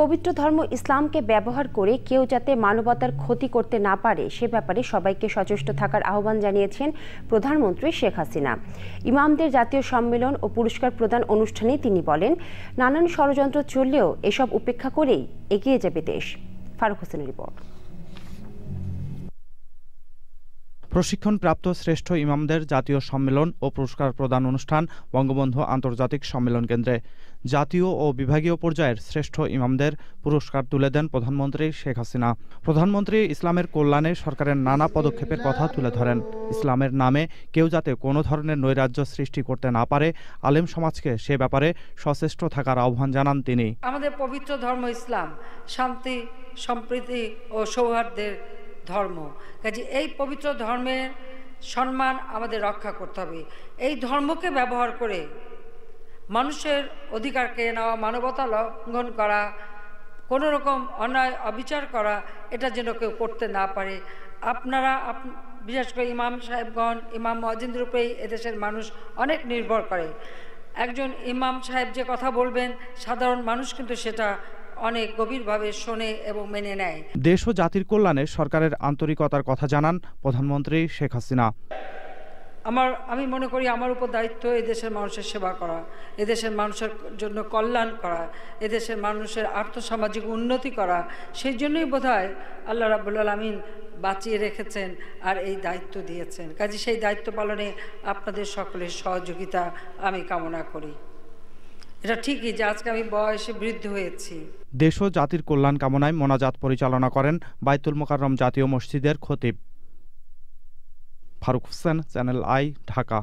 পবিত্র ধর্ম ইসলামকে ব্যবহার করে কেউ যাতে মানবতার ক্ষতি করতে না পারে সে ব্যাপারে সবাইকে সচেষ্ট থাকার আহ্বান জানিয়েছেন প্রধানমন্ত্রী শেখ হাসিনা ইমামদের জাতীয় সম্মেলন ও পুরস্কার প্রদান অনুষ্ঠানে তিনি বলেন নানান ষড়যন্ত্র চললেও এসব উপেক্ষা করেই এগিয়ে যাবে দেশ ফারুক হোসেনের রিপোর্ট প্রশিক্ষণপ্রাপ্ত শ্রেষ্ঠ ইমামদের জাতীয় সম্মেলন ও পুরস্কার প্রদান অনুষ্ঠান বঙ্গবন্ধু আন্তর্জাতিক সম্মেলন কেন্দ্রে জাতীয় ও বিভাগীয় পর্যায়ের শ্রেষ্ঠ ইমামদের পুরস্কার তুলে দেন প্রধানমন্ত্রী শেখ হাসিনা প্রধানমন্ত্রী ইসলামের কল্যাণে সরকারের নানা পদক্ষেপের কথা তুলে ধরেন ইসলামের নামে কেউ যাতে কোনো ধরনের নৈরাজ্য সৃষ্টি করতে না পারে আলেম সমাজকে সে ব্যাপারে সচেষ্ট থাকার আহ্বান জানান তিনি আমাদের পবিত্র ধর্ম ইসলাম শান্তি সম্প্রীতি ও সৌহার্দ্যের ধর্ম কাজে এই পবিত্র ধর্মের সম্মান আমাদের রক্ষা করতে হবে এই ধর্মকে ব্যবহার করে মানুষের অধিকার কেড়ে নেওয়া মানবতা লঙ্ঘন করা কোনো রকম অন্যায় অবিচার করা এটা যেন কেউ করতে না পারে আপনারা বিশেষ করে ইমাম সাহেবগণ ইমাম মজিন্দ উপরেই এদেশের মানুষ অনেক নির্ভর করে একজন ইমাম সাহেব যে কথা বলবেন সাধারণ মানুষ কিন্তু সেটা অনেক গভীরভাবে শোনে এবং মেনে নেয় দেশ ও জাতির কল্যাণে সরকারের আন্তরিকতার কথা জানান প্রধানমন্ত্রী শেখ হাসিনা আমার আমি মনে করি আমার উপর দায়িত্ব এদেশের মানুষের সেবা করা এদেশের মানুষের জন্য কল্যাণ করা এদেশের মানুষের আর্থসামাজিক উন্নতি করা সেই জন্যই বোধ হয় আল্লাহ রাবুল আলমিন বাঁচিয়ে রেখেছেন আর এই দায়িত্ব দিয়েছেন কাজে সেই দায়িত্ব পালনে আপনাদের সকলের সহযোগিতা আমি কামনা করি এটা ঠিকই যে আজকে আমি বয়সে বৃদ্ধ হয়েছি দেশ ও জাতির কল্যাণ কামনায় মোনাজাত পরিচালনা করেন বাইতুল মোকাররম জাতীয় মসজিদের খতিব ফারুক হোসেন চ্যানেল আই ঢাকা